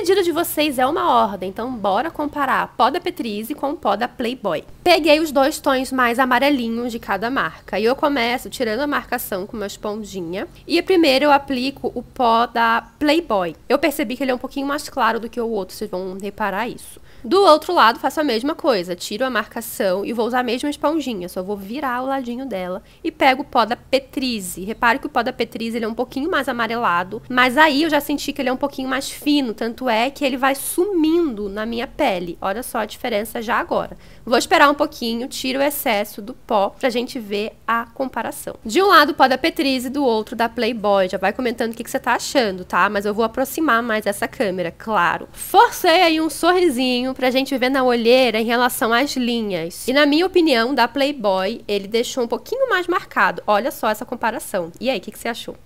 pedido de vocês é uma ordem, então bora comparar pó da Petrize com pó da Playboy. Peguei os dois tons mais amarelinhos de cada marca. E eu começo tirando a marcação com uma esponjinha. E primeiro eu aplico o pó da Playboy. Eu percebi que ele é um pouquinho mais claro do que o outro, vocês vão reparar isso. Do outro lado, faço a mesma coisa. Tiro a marcação e vou usar a mesma esponjinha. Só vou virar o ladinho dela e pego o pó da Petrize. Repare que o pó da Petrize ele é um pouquinho mais amarelado. Mas aí eu já senti que ele é um pouquinho mais fino. Tanto é que ele vai sumindo na minha pele. Olha só a diferença já agora. Vou esperar um pouquinho, tiro o excesso do pó pra gente ver a comparação. De um lado o pó da Petriz e do outro da Playboy. Já vai comentando o que, que você tá achando, tá? Mas eu vou aproximar mais essa câmera, claro. Forcei aí um sorrisinho pra gente ver na olheira em relação às linhas. E na minha opinião, da Playboy, ele deixou um pouquinho mais marcado. Olha só essa comparação. E aí, o que, que você achou?